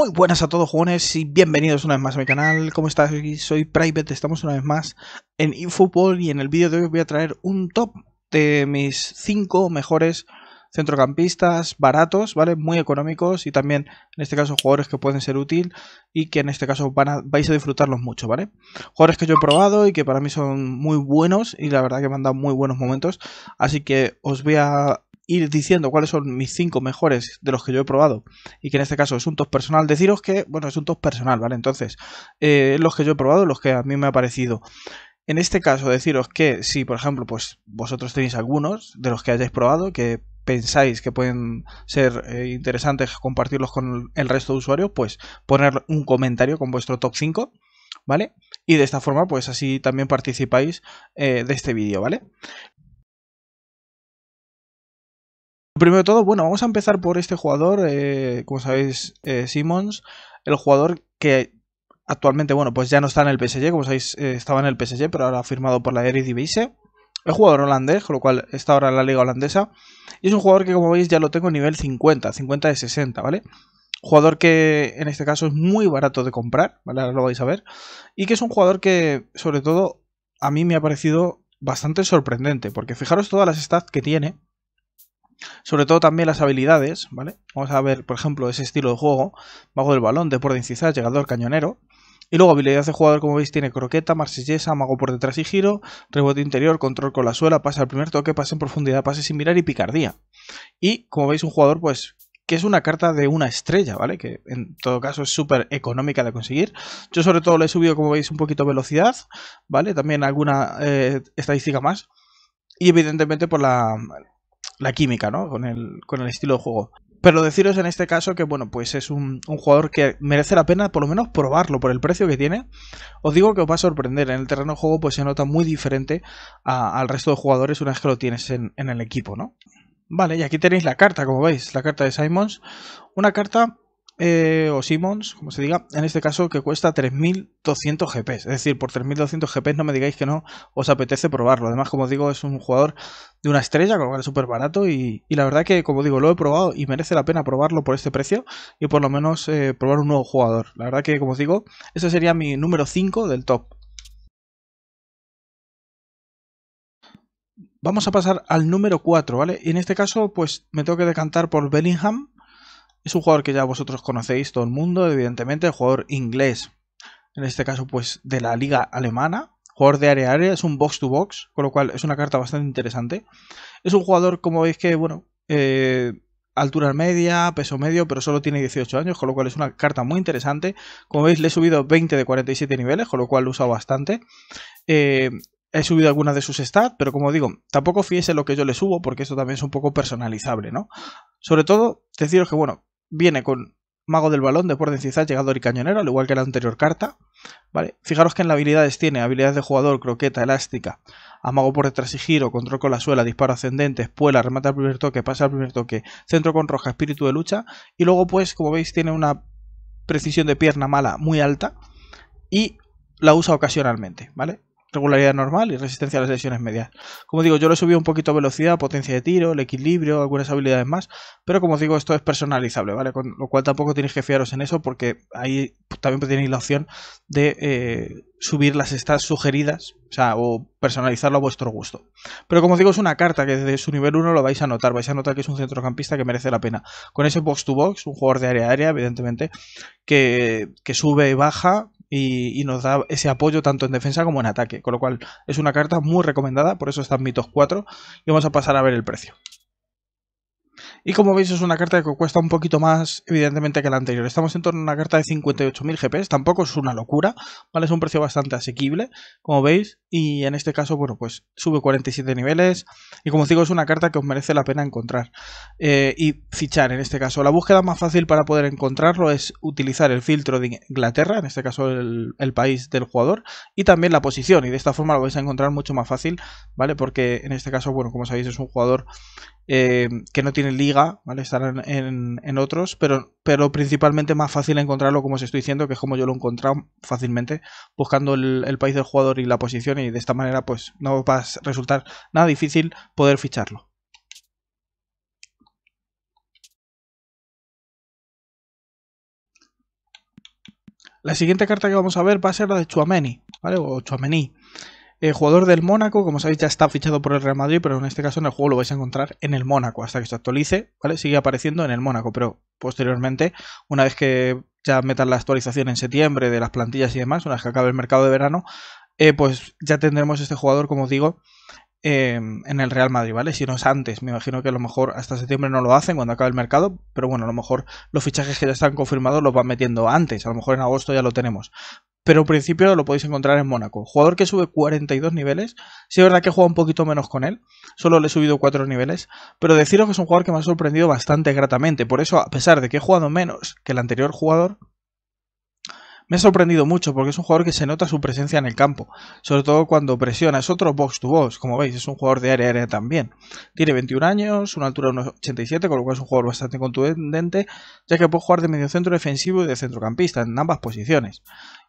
Muy buenas a todos jóvenes y bienvenidos una vez más a mi canal, ¿cómo estáis? Soy Private, estamos una vez más en InFootball y en el vídeo de hoy os voy a traer un top de mis 5 mejores centrocampistas baratos, ¿vale? Muy económicos y también, en este caso, jugadores que pueden ser útil y que en este caso van vais a disfrutarlos mucho, ¿vale? Jugadores que yo he probado y que para mí son muy buenos y la verdad que me han dado muy buenos momentos, así que os voy a ir diciendo cuáles son mis cinco mejores de los que yo he probado y que en este caso es un top personal, deciros que, bueno, es un top personal, ¿vale? Entonces, eh, los que yo he probado, los que a mí me ha parecido. En este caso, deciros que si, por ejemplo, pues vosotros tenéis algunos de los que hayáis probado que pensáis que pueden ser eh, interesantes compartirlos con el resto de usuarios, pues poner un comentario con vuestro top 5, ¿vale? Y de esta forma, pues así también participáis eh, de este vídeo, ¿vale? Primero de todo, bueno, vamos a empezar por este jugador, eh, como sabéis, eh, Simmons, el jugador que actualmente, bueno, pues ya no está en el PSG, como sabéis, eh, estaba en el PSG, pero ahora ha firmado por la Eredivisie. Es jugador holandés, con lo cual está ahora en la liga holandesa. Y es un jugador que, como veis, ya lo tengo nivel 50, 50 de 60, ¿vale? Jugador que en este caso es muy barato de comprar, ¿vale? Ahora lo vais a ver. Y que es un jugador que, sobre todo, a mí me ha parecido bastante sorprendente, porque fijaros todas las stats que tiene sobre todo también las habilidades, ¿vale? Vamos a ver, por ejemplo, ese estilo de juego, bajo del balón, deporte llegando llegador, cañonero. Y luego habilidades de jugador, como veis, tiene croqueta, marsellesa, mago por detrás y giro, rebote interior, control con la suela, pase al primer toque, pase en profundidad, pase sin mirar y picardía. Y, como veis, un jugador, pues, que es una carta de una estrella, ¿vale? Que en todo caso es súper económica de conseguir. Yo sobre todo le he subido, como veis, un poquito velocidad, ¿vale? También alguna eh, estadística más. Y evidentemente por la, la química, ¿no? Con el, con el estilo de juego. Pero deciros en este caso que, bueno, pues es un, jugador que merece la pena por lo menos probarlo por el precio que tiene. Os digo que os va a sorprender. En el terreno de juego pues se nota muy diferente al resto de jugadores una vez que lo tienes en, en el equipo, ¿no? Vale, y aquí tenéis la carta, como veis, la carta de Simons. Una carta eh, o Simmons, como se diga, en este caso que cuesta 3.200 gps Es decir, por 3.200 gps no me digáis que no os apetece probarlo. Además, como digo, es un jugador de una estrella, con lo cual es súper barato y, la verdad que, como digo, lo he probado y merece la pena probarlo por este precio y por lo menos eh, probar un nuevo jugador. La verdad que, como digo, ese sería mi número 5 del top. Vamos a pasar al número 4, ¿vale? Y en este caso, pues me tengo que decantar por Bellingham, es un jugador que ya vosotros conocéis todo el mundo, evidentemente, el jugador inglés, en este caso pues de la liga alemana, jugador de área a área, es un box to box, con lo cual es una carta bastante interesante. Es un jugador, como veis, que, bueno, eh, altura media, peso medio, pero solo tiene 18 años, con lo cual es una carta muy interesante. Como veis, le he subido 20 de 47 niveles, con lo cual lo he usado bastante. Eh, he subido algunas de sus stats, pero como digo, tampoco fíese lo que yo le subo, porque esto también es un poco personalizable, ¿no? Sobre todo, deciros que, bueno, viene con Mago del Balón, de Deporte densidad Llegador y Cañonero, al igual que la anterior carta. ¿vale? Fijaros que en las habilidades tiene habilidades de jugador, croqueta, elástica, amago por detrás y giro, control con la suela, disparo ascendente, espuela, remata al primer toque, pasa al primer toque, centro con roja, espíritu de lucha. Y luego, pues, como veis, tiene una precisión de pierna mala muy alta y la usa ocasionalmente, ¿vale? regularidad normal y resistencia a las lesiones medias. Como digo, yo le subí un poquito velocidad, potencia de tiro, el equilibrio, algunas habilidades más, pero como digo, esto es personalizable, ¿vale? Con lo cual tampoco tenéis que fiaros en eso porque ahí también tenéis la opción de eh, subir las stats sugeridas, o sea, o personalizarlo a vuestro gusto. Pero como digo, es una carta que desde su nivel 1 lo vais a notar, vais a notar que es un centrocampista que merece la pena. Con ese box to box, un jugador de área a área, evidentemente, que, que sube y baja, y, nos da ese apoyo tanto en defensa como en ataque. Con lo cual es una carta muy recomendada, por eso está en Mitos 4 y vamos a pasar a ver el precio. Y como veis es una carta que cuesta un poquito más evidentemente que la anterior. Estamos en torno a una carta de 58.000 GPs, tampoco es una locura, ¿vale? Es un precio bastante asequible, como veis y en este caso, bueno, pues sube 47 niveles y como os digo es una carta que os merece la pena encontrar eh, y fichar en este caso. La búsqueda más fácil para poder encontrarlo es utilizar el filtro de Inglaterra, en este caso el, país del jugador y también la posición y de esta forma lo vais a encontrar mucho más fácil, ¿vale? Porque en este caso, bueno, como sabéis es un jugador eh, que no tiene liga, ¿vale? en, otros, pero, pero principalmente más fácil encontrarlo como os estoy diciendo, que es como yo lo he encontrado fácilmente buscando el, el país del jugador y la posición y de esta manera pues no va a resultar nada difícil poder ficharlo. La siguiente carta que vamos a ver va a ser la de Chuameni, ¿vale? O Chuameni. El eh, jugador del Mónaco, como sabéis, ya está fichado por el Real Madrid, pero en este caso en el juego lo vais a encontrar en el Mónaco hasta que se actualice, ¿vale? Sigue apareciendo en el Mónaco, pero posteriormente, una vez que ya metan la actualización en septiembre de las plantillas y demás, una vez que acabe el mercado de verano, eh, pues ya tendremos este jugador, como os digo, em, en el Real Madrid, ¿vale? Si no es antes, me imagino que a lo mejor hasta septiembre no lo hacen cuando acabe el mercado, pero bueno, a lo mejor los fichajes que ya están confirmados los van metiendo antes, a lo mejor en agosto ya lo tenemos. Pero en principio lo podéis encontrar en Mónaco. Jugador que sube 42 niveles. Sí, es verdad que juega un poquito menos con él. Solo le he subido 4 niveles. Pero deciros que es un jugador que me ha sorprendido bastante gratamente. Por eso, a pesar de que he jugado menos que el anterior jugador, me ha sorprendido mucho porque es un jugador que se nota su presencia en el campo, sobre todo cuando presiona. Es otro box to box, como veis, es un jugador de área aérea también. Tiene 21 años, una altura de 1,87, con lo cual es un jugador bastante contundente, ya que puede jugar de mediocentro defensivo y de centrocampista en ambas posiciones.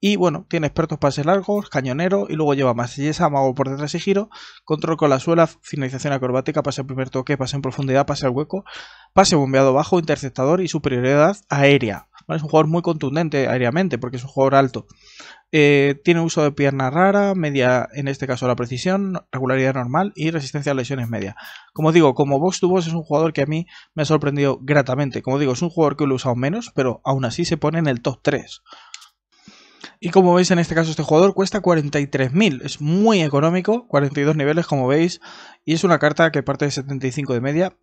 Y bueno, tiene expertos pases largos, cañonero y luego lleva marsellesa, mago por detrás y giro, control con la suela, finalización acrobática, pase al primer toque, pase en profundidad, pase al hueco, pase bombeado bajo, interceptador y superioridad aérea. Es un jugador muy contundente aéreamente porque es un jugador alto. Eh, tiene uso de pierna rara, media, en este caso la precisión, regularidad normal y resistencia a lesiones media. Como digo, como Vox tuvo es un jugador que a mí me ha sorprendido gratamente. Como digo, es un jugador que lo he usado menos, pero aún así se pone en el top 3. Y como veis en este caso este jugador cuesta 43.000, es muy económico, 42 niveles como veis, y es una carta que parte de 75 de media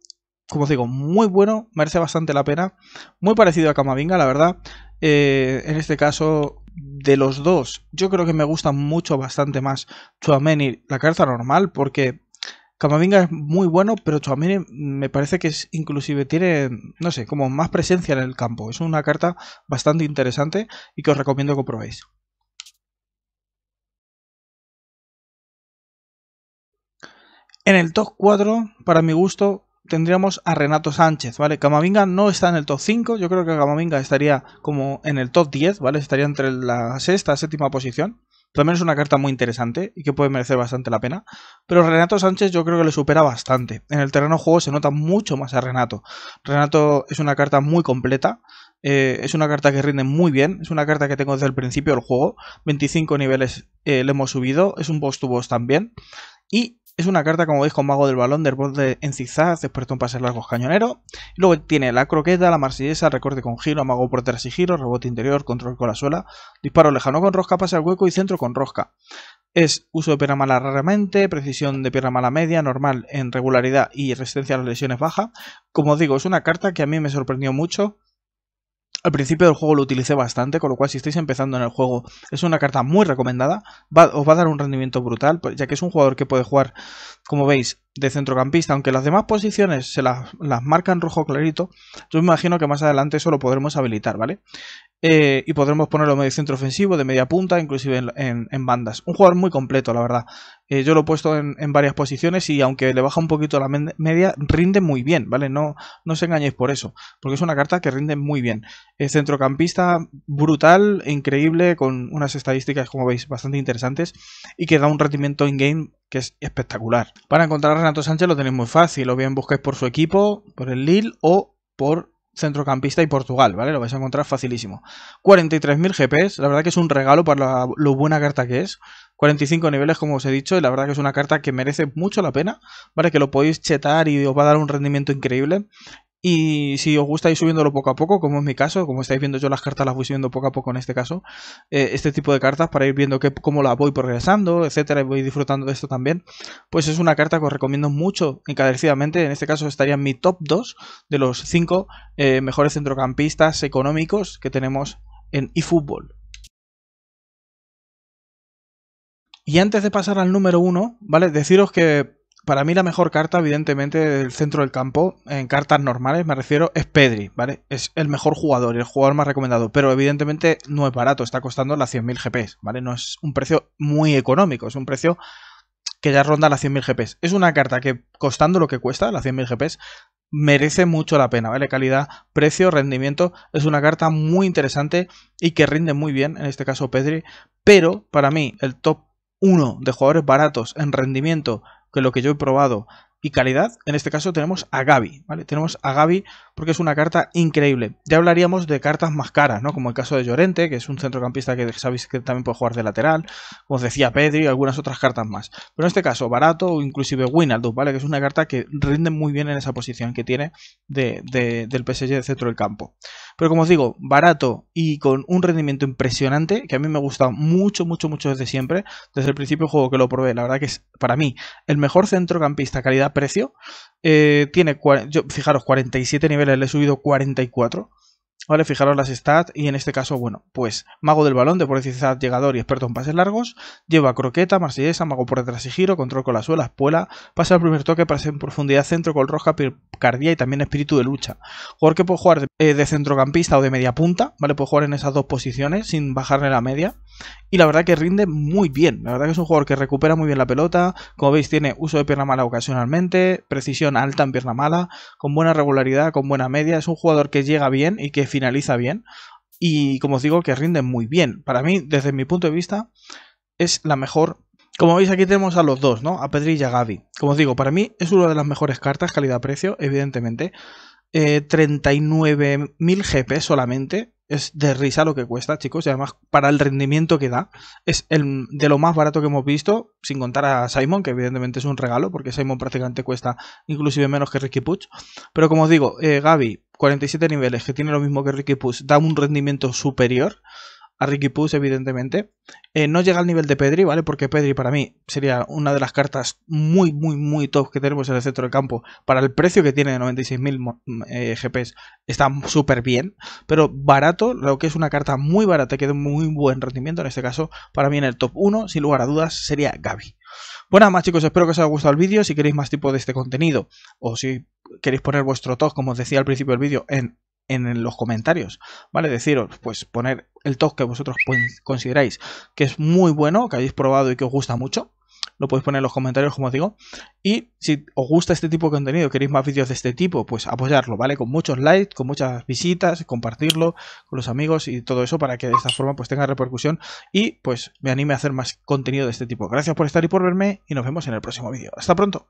como os digo, muy bueno, merece bastante la pena. Muy parecido a Camavinga, la verdad. Eh, en este caso, de los dos, yo creo que me gusta mucho, bastante más Chuameni, la carta normal, porque Camavinga es muy bueno, pero Chuameni me parece que es inclusive tiene, no sé, como más presencia en el campo. Es una carta bastante interesante y que os recomiendo que probéis. En el top 4, para mi gusto, tendríamos a Renato Sánchez, ¿vale? Camavinga no está en el top 5, yo creo que Camavinga estaría como en el top 10, ¿vale? Estaría entre la sexta, séptima posición. También es una carta muy interesante y que puede merecer bastante la pena. Pero Renato Sánchez yo creo que le supera bastante. En el terreno de juego se nota mucho más a Renato. Renato es una carta muy completa. Eh, es una carta que rinde muy bien. Es una carta que tengo desde el principio del juego. 25 niveles eh, le hemos subido. Es un boss to boss también. Y es una carta, como veis, con Mago del Balón, del borde en zigzag, después de un largos, largo cañonero. Luego tiene la croqueta, la marsillesa, recorte con giro, mago por tres y giro, rebote interior, control con la suela, disparo lejano con rosca, pase al hueco y centro con rosca. Es uso de pierna mala raramente, precisión de pierna mala media, normal en regularidad y resistencia a las lesiones baja. Como digo, es una carta que a mí me sorprendió mucho al principio del juego lo utilicé bastante, con lo cual si estáis empezando en el juego es una carta muy recomendada, os va a dar un rendimiento brutal, pues, ya que es un jugador que puede jugar, como veis, de centrocampista, aunque las demás posiciones se las, marcan rojo clarito, yo me imagino que más adelante eso lo podremos habilitar, ¿vale? Eh, y podremos ponerlo medio centro ofensivo, de media punta, inclusive en, bandas. Un jugador muy completo, la verdad. Eh, yo lo he puesto en, varias posiciones y aunque le baja un poquito la media, rinde muy bien, ¿vale? No, no os engañéis por eso, porque es una carta que rinde muy bien. Es centrocampista brutal, increíble, con unas estadísticas, como veis, bastante interesantes y que da un rendimiento in-game que es espectacular. Para encontrar a Renato Sánchez lo tenéis muy fácil, o bien buscáis por su equipo, por el Lille o por centrocampista y Portugal, ¿vale? Lo vais a encontrar facilísimo. 43.000 GPs, la verdad que es un regalo para lo buena carta que es. 45 niveles, como os he dicho, y la verdad que es una carta que merece mucho la pena, ¿vale? Que lo podéis chetar y os va a dar un rendimiento increíble. Y si os gusta ir subiéndolo poco a poco, como es mi caso, como estáis viendo yo las cartas las voy subiendo poco a poco en este caso, eh, este tipo de cartas para ir viendo cómo las voy progresando, etcétera, y voy disfrutando de esto también, pues es una carta que os recomiendo mucho encarecidamente, en este caso estaría en mi top 2 de los 5 eh, mejores centrocampistas económicos que tenemos en eFootball. Y antes de pasar al número 1, ¿vale? Deciros que para mí la mejor carta, evidentemente, del centro del campo, en cartas normales me refiero, es Pedri, ¿vale? Es el mejor jugador el jugador más recomendado, pero evidentemente no es barato, está costando las 100.000 GPs, ¿vale? No es un precio muy económico, es un precio que ya ronda las 100.000 GPs. Es una carta que, costando lo que cuesta, las 100.000 GPs, merece mucho la pena, ¿vale? Calidad, precio, rendimiento. Es una carta muy interesante y que rinde muy bien, en este caso Pedri. Pero para mí, el top 1 de jugadores baratos en rendimiento que lo que yo he probado. Y calidad, en este caso tenemos a Gaby, ¿vale? Tenemos a Gaby porque es una carta increíble. Ya hablaríamos de cartas más caras, ¿no? Como el caso de Llorente, que es un centrocampista que sabéis que también puede jugar de lateral, como os decía Pedri, y algunas otras cartas más. Pero en este caso, barato o inclusive Winaldus, ¿vale? Que es una carta que rinde muy bien en esa posición que tiene del PSG de centro del campo. Pero como os digo, barato y con un rendimiento impresionante, que a mí me gusta mucho, mucho, mucho desde siempre, desde el principio juego que lo probé, la verdad que es para mí el mejor centrocampista calidad-precio eh, tiene, fijaros, 47 niveles, le he subido 44. Vale, fijaros las stats y en este caso, bueno, pues mago del balón, de velocidad, llegador y experto en pases largos, lleva croqueta, marsellesa, mago por detrás y giro, control con la suela, espuela, pasa al primer toque, pase en profundidad, centro con roja, picardía y también espíritu de lucha. Jugador que puede jugar eh, de, centrocampista o de media punta, ¿vale? Puede jugar en esas dos posiciones sin bajarle la media y la verdad que rinde muy bien, la verdad que es un jugador que recupera muy bien la pelota, como veis tiene uso de pierna mala ocasionalmente, precisión alta en pierna mala, con buena regularidad, con buena media, es un jugador que llega bien y que finaliza bien. Y como os digo, que rinde muy bien. Para mí, desde mi punto de vista, es la mejor. Como veis, aquí tenemos a los dos, ¿no? A Pedri y a Como os digo, para mí es una de las mejores cartas, calidad-precio, evidentemente. 39.000 eh, GP solamente es de risa lo que cuesta, chicos. Y además, para el rendimiento que da, es el de lo más barato que hemos visto, sin contar a Simon, que evidentemente es un regalo, porque Simon prácticamente cuesta inclusive menos que Ricky Puch. Pero como os digo, eh, Gaby, 47 niveles, que tiene lo mismo que Ricky Puch, da un rendimiento superior. Ricky Puig, evidentemente. Eh, no llega al nivel de Pedri, ¿vale? Porque Pedri para mí sería una de las cartas muy, muy, muy top que tenemos en el centro del campo. Para el precio que tiene de 96.000 mm, eh, GPs está súper bien, pero barato, lo que es una carta muy barata que da muy buen rendimiento, en este caso, para mí en el top 1, sin lugar a dudas, sería Gaby. Bueno, más chicos, espero que os haya gustado el vídeo. Si queréis más tipo de este contenido o si queréis poner vuestro top, como os decía al principio del vídeo, en, en, los comentarios, ¿vale? Deciros, pues poner el top que vosotros pues, consideráis que es muy bueno, que habéis probado y que os gusta mucho. Lo podéis poner en los comentarios, como os digo. Y si os gusta este tipo de contenido, queréis más vídeos de este tipo, pues apoyarlo, ¿vale? Con muchos likes, con muchas visitas, compartirlo con los amigos y todo eso para que de esta forma pues tenga repercusión y pues me anime a hacer más contenido de este tipo. Gracias por estar y por verme y nos vemos en el próximo vídeo. Hasta pronto.